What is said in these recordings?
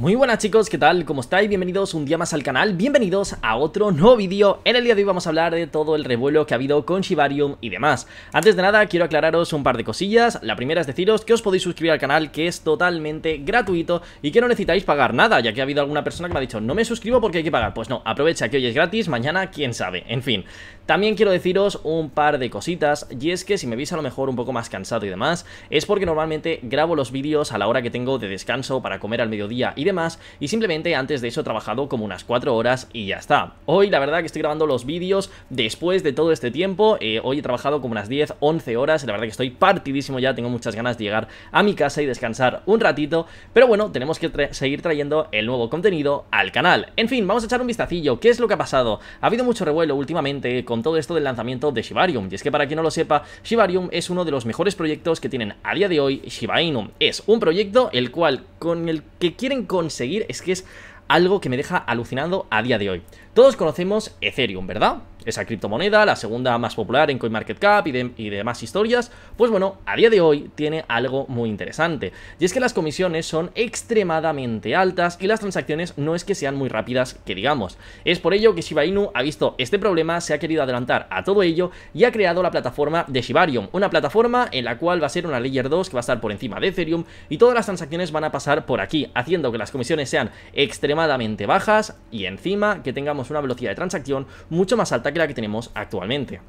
Muy buenas chicos, ¿qué tal? ¿Cómo estáis? Bienvenidos un día más al canal, bienvenidos a otro nuevo vídeo En el día de hoy vamos a hablar de todo el revuelo que ha habido con Shibarium y demás Antes de nada quiero aclararos un par de cosillas La primera es deciros que os podéis suscribir al canal que es totalmente gratuito Y que no necesitáis pagar nada, ya que ha habido alguna persona que me ha dicho No me suscribo porque hay que pagar Pues no, aprovecha que hoy es gratis, mañana quién sabe, en fin También quiero deciros un par de cositas Y es que si me veis a lo mejor un poco más cansado y demás Es porque normalmente grabo los vídeos a la hora que tengo de descanso para comer al mediodía y de más y simplemente antes de eso he trabajado como unas 4 horas y ya está. Hoy la verdad que estoy grabando los vídeos después de todo este tiempo, eh, hoy he trabajado como unas 10, 11 horas, la verdad que estoy partidísimo ya, tengo muchas ganas de llegar a mi casa y descansar un ratito, pero bueno, tenemos que seguir trayendo el nuevo contenido al canal. En fin, vamos a echar un vistacillo, ¿qué es lo que ha pasado? Ha habido mucho revuelo últimamente con todo esto del lanzamiento de Shibarium y es que para quien no lo sepa, Shibarium es uno de los mejores proyectos que tienen a día de hoy Shiba Es un proyecto el cual con el que quieren conseguir es que es algo que me deja alucinando a día de hoy. Todos conocemos Ethereum, ¿verdad? esa criptomoneda, la segunda más popular en CoinMarketCap y, y demás historias, pues bueno, a día de hoy tiene algo muy interesante. Y es que las comisiones son extremadamente altas y las transacciones no es que sean muy rápidas, que digamos. Es por ello que Shiba Inu ha visto este problema, se ha querido adelantar a todo ello y ha creado la plataforma de Shibarium, una plataforma en la cual va a ser una Layer 2 que va a estar por encima de Ethereum y todas las transacciones van a pasar por aquí, haciendo que las comisiones sean extremadamente bajas y encima que tengamos una velocidad de transacción mucho más alta que la que tenemos actualmente.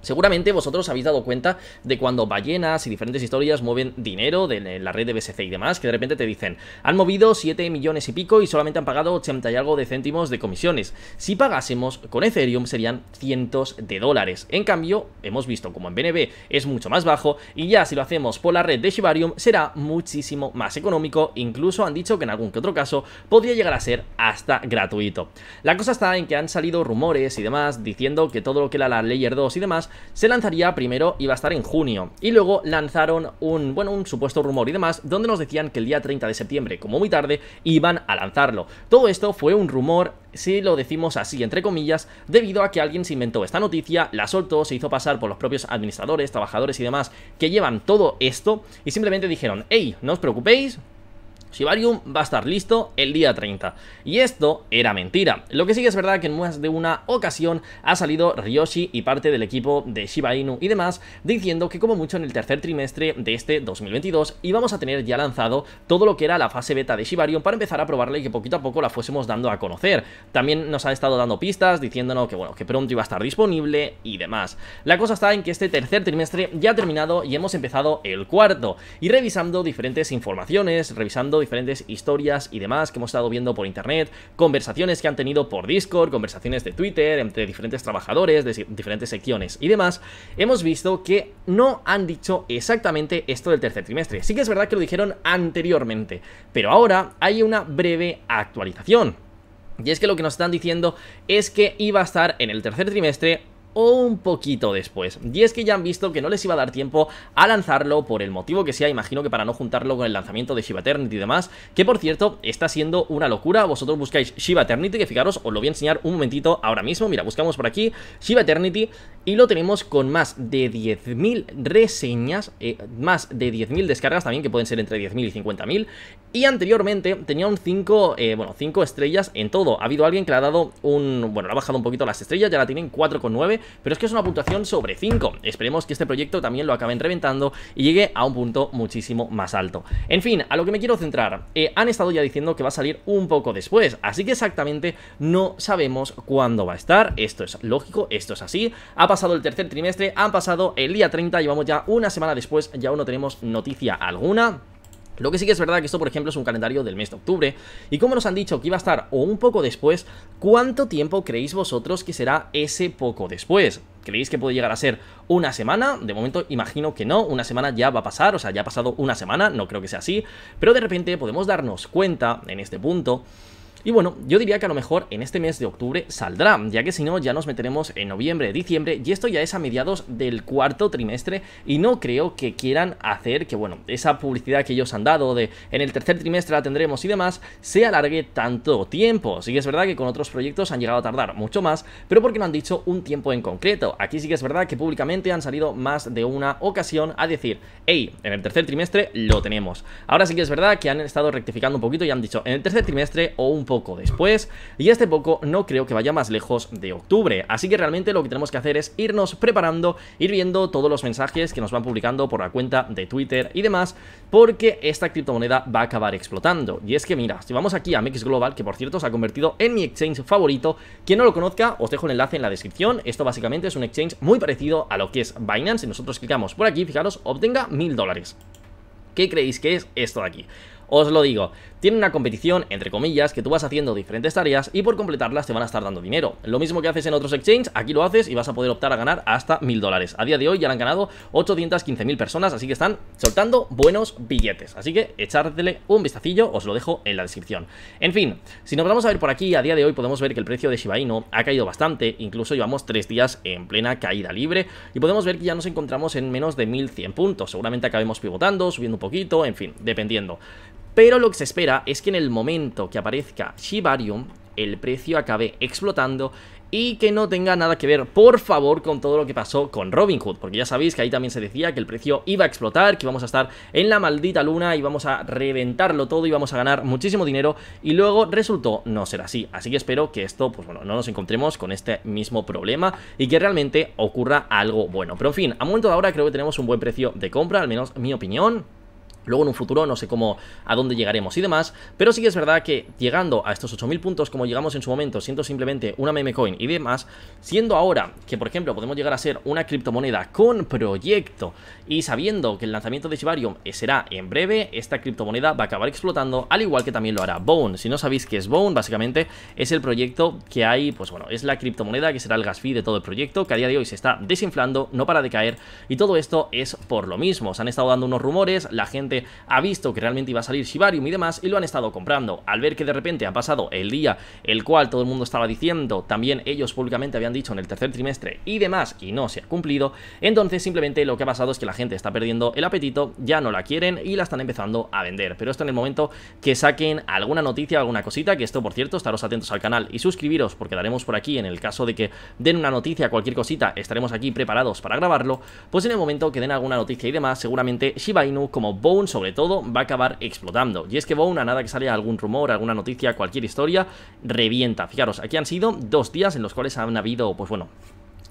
Seguramente vosotros habéis dado cuenta de cuando ballenas y diferentes historias mueven dinero de la red de BSC y demás, que de repente te dicen, han movido 7 millones y pico y solamente han pagado 80 y algo de céntimos de comisiones. Si pagásemos con Ethereum serían cientos de dólares. En cambio, hemos visto como en BNB es mucho más bajo y ya si lo hacemos por la red de Shibarium será muchísimo más económico, incluso han dicho que en algún que otro caso podría llegar a ser hasta gratuito. La cosa está en que han salido rumores y demás diciendo que todo lo que era la Layer 2 y demás se lanzaría primero, iba a estar en junio. Y luego lanzaron un, bueno, un supuesto rumor y demás, donde nos decían que el día 30 de septiembre, como muy tarde, iban a lanzarlo. Todo esto fue un rumor, si lo decimos así, entre comillas, debido a que alguien se inventó esta noticia, la soltó, se hizo pasar por los propios administradores, trabajadores y demás que llevan todo esto, y simplemente dijeron, hey, no os preocupéis, Shibarium va a estar listo el día 30. Y esto era mentira. Lo que sí que es verdad que en más de una ocasión ha salido Ryoshi y parte del equipo de Shiba Inu y demás diciendo que como mucho en el tercer trimestre de este 2022 íbamos a tener ya lanzado todo lo que era la fase beta de Shibarium para empezar a probarla y que poquito a poco la fuésemos dando a conocer. También nos ha estado dando pistas diciéndonos que bueno, que pronto iba a estar disponible y demás. La cosa está en que este tercer trimestre ya ha terminado y hemos empezado el cuarto y revisando diferentes informaciones, revisando diferentes historias y demás que hemos estado viendo por internet, conversaciones que han tenido por Discord, conversaciones de Twitter, entre diferentes trabajadores, de diferentes secciones y demás, hemos visto que no han dicho exactamente esto del tercer trimestre. Sí que es verdad que lo dijeron anteriormente, pero ahora hay una breve actualización. Y es que lo que nos están diciendo es que iba a estar en el tercer trimestre un poquito después. Y es que ya han visto que no les iba a dar tiempo a lanzarlo por el motivo que sea, imagino que para no juntarlo con el lanzamiento de Shiva Eternity y demás, que por cierto está siendo una locura. Vosotros buscáis Shiva Eternity, que fijaros, os lo voy a enseñar un momentito ahora mismo. Mira, buscamos por aquí Shiva Eternity y lo tenemos con más de 10.000 reseñas, eh, más de 10.000 descargas también, que pueden ser entre 10.000 y 50.000. Y anteriormente tenía un 5, eh, bueno, 5 estrellas en todo. Ha habido alguien que le ha dado un, bueno, le ha bajado un poquito las estrellas, ya la tienen 4,9 pero es que es una puntuación sobre 5. Esperemos que este proyecto también lo acaben reventando y llegue a un punto muchísimo más alto. En fin, a lo que me quiero centrar, eh, han estado ya diciendo que va a salir un poco después, así que exactamente no sabemos cuándo va a estar, esto es lógico, esto es así, ha pasado el tercer trimestre, han pasado el día 30, llevamos ya una semana después, ya aún no tenemos noticia alguna. Lo que sí que es verdad que esto, por ejemplo, es un calendario del mes de octubre, y como nos han dicho que iba a estar o un poco después, ¿cuánto tiempo creéis vosotros que será ese poco después? ¿Creéis que puede llegar a ser una semana? De momento imagino que no, una semana ya va a pasar, o sea, ya ha pasado una semana, no creo que sea así, pero de repente podemos darnos cuenta en este punto y bueno, yo diría que a lo mejor en este mes de octubre saldrá, ya que si no ya nos meteremos en noviembre, diciembre y esto ya es a mediados del cuarto trimestre y no creo que quieran hacer que bueno, esa publicidad que ellos han dado de en el tercer trimestre la tendremos y demás se alargue tanto tiempo. Sí que es verdad que con otros proyectos han llegado a tardar mucho más, pero porque no han dicho un tiempo en concreto. Aquí sí que es verdad que públicamente han salido más de una ocasión a decir, hey, en el tercer trimestre lo tenemos. Ahora sí que es verdad que han estado rectificando un poquito y han dicho en el tercer trimestre o un poco después y este poco no creo que vaya más lejos de octubre. Así que realmente lo que tenemos que hacer es irnos preparando, ir viendo todos los mensajes que nos van publicando por la cuenta de Twitter y demás, porque esta criptomoneda va a acabar explotando. Y es que mira, si vamos aquí a Mex Global, que por cierto se ha convertido en mi exchange favorito, quien no lo conozca, os dejo el enlace en la descripción. Esto básicamente es un exchange muy parecido a lo que es Binance. Si nosotros clicamos por aquí, fijaros, obtenga mil dólares. ¿Qué creéis que es esto de aquí? Os lo digo, tiene una competición, entre comillas, que tú vas haciendo diferentes tareas y por completarlas te van a estar dando dinero. Lo mismo que haces en otros exchanges, aquí lo haces y vas a poder optar a ganar hasta mil dólares. A día de hoy ya han ganado 815.000 personas, así que están soltando buenos billetes. Así que echadle un vistacillo, os lo dejo en la descripción. En fin, si nos vamos a ver por aquí, a día de hoy podemos ver que el precio de Shiba Inu ha caído bastante, incluso llevamos tres días en plena caída libre y podemos ver que ya nos encontramos en menos de 1100 puntos. Seguramente acabemos pivotando, subiendo un poquito, en fin, dependiendo. Pero lo que se espera es que en el momento que aparezca Shibarium, el precio acabe explotando y que no tenga nada que ver, por favor, con todo lo que pasó con Robin Hood. porque ya sabéis que ahí también se decía que el precio iba a explotar, que vamos a estar en la maldita luna y vamos a reventarlo todo y vamos a ganar muchísimo dinero y luego resultó no ser así. Así que espero que esto, pues bueno, no nos encontremos con este mismo problema y que realmente ocurra algo bueno. Pero en fin, a momento de ahora creo que tenemos un buen precio de compra, al menos mi opinión. Luego en un futuro no sé cómo a dónde llegaremos y demás, pero sí que es verdad que llegando a estos 8000 puntos como llegamos en su momento, siendo simplemente una meme coin y demás, siendo ahora que por ejemplo podemos llegar a ser una criptomoneda con proyecto y sabiendo que el lanzamiento de Shibarium será en breve, esta criptomoneda va a acabar explotando, al igual que también lo hará Bone. Si no sabéis qué es Bone, básicamente es el proyecto que hay, pues bueno, es la criptomoneda que será el gas fee de todo el proyecto, que a día de hoy se está desinflando, no para de caer y todo esto es por lo mismo. Se han estado dando unos rumores, la gente ha visto que realmente iba a salir Shibarium y demás y lo han estado comprando. Al ver que de repente ha pasado el día el cual todo el mundo estaba diciendo, también ellos públicamente habían dicho en el tercer trimestre y demás y no se ha cumplido, entonces simplemente lo que ha pasado es que la gente está perdiendo el apetito, ya no la quieren y la están empezando a vender. Pero esto en el momento que saquen alguna noticia, alguna cosita, que esto por cierto, estaros atentos al canal y suscribiros porque daremos por aquí en el caso de que den una noticia, cualquier cosita, estaremos aquí preparados para grabarlo, pues en el momento que den alguna noticia y demás, seguramente Shiba como Bow sobre todo, va a acabar explotando. Y es que Bone, a nada que sale algún rumor, alguna noticia, cualquier historia, revienta. Fijaros, aquí han sido dos días en los cuales han habido, pues bueno,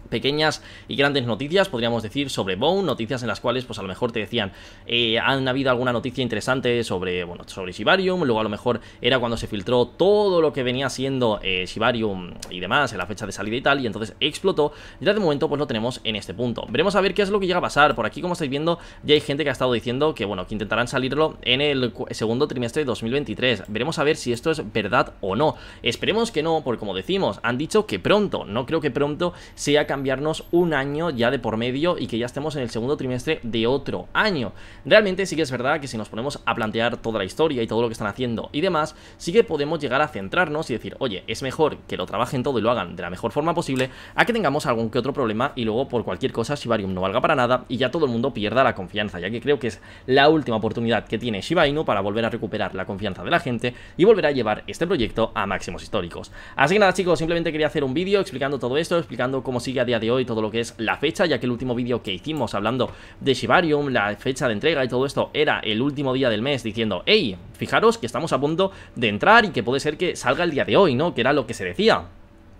pequeñas y grandes noticias, podríamos decir, sobre Bone, noticias en las cuales, pues a lo mejor te decían, eh, han habido alguna noticia interesante sobre, bueno, sobre Shibarium, luego a lo mejor era cuando se filtró todo lo que venía siendo eh, Shibarium y demás, en la fecha de salida y tal, y entonces explotó, ya de momento pues lo tenemos en este punto. Veremos a ver qué es lo que llega a pasar, por aquí como estáis viendo, ya hay gente que ha estado diciendo que, bueno, que intentarán salirlo en el segundo trimestre de 2023, veremos a ver si esto es verdad o no, esperemos que no, porque como decimos, han dicho que pronto, no creo que pronto sea cambiado cambiarnos un año ya de por medio y que ya estemos en el segundo trimestre de otro año. Realmente sí que es verdad que si nos ponemos a plantear toda la historia y todo lo que están haciendo y demás, sí que podemos llegar a centrarnos y decir, oye, es mejor que lo trabajen todo y lo hagan de la mejor forma posible a que tengamos algún que otro problema y luego por cualquier cosa Shibarium no valga para nada y ya todo el mundo pierda la confianza, ya que creo que es la última oportunidad que tiene Shiba Inu para volver a recuperar la confianza de la gente y volver a llevar este proyecto a máximos históricos. Así que nada chicos, simplemente quería hacer un vídeo explicando todo esto, explicando cómo sigue a día de hoy todo lo que es la fecha, ya que el último vídeo que hicimos hablando de Shibarium, la fecha de entrega y todo esto era el último día del mes diciendo, hey, fijaros que estamos a punto de entrar y que puede ser que salga el día de hoy, ¿no? Que era lo que se decía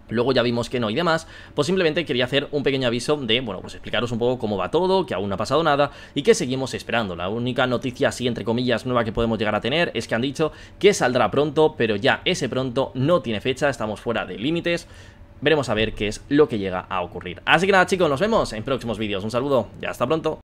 luego ya vimos que no y demás, pues simplemente quería hacer un pequeño aviso de, bueno, pues explicaros un poco cómo va todo, que aún no ha pasado nada y que seguimos esperando. La única noticia así, entre comillas, nueva que podemos llegar a tener es que han dicho que saldrá pronto, pero ya ese pronto no tiene fecha, estamos fuera de límites, veremos a ver qué es lo que llega a ocurrir. Así que nada chicos, nos vemos en próximos vídeos. Un saludo ya hasta pronto.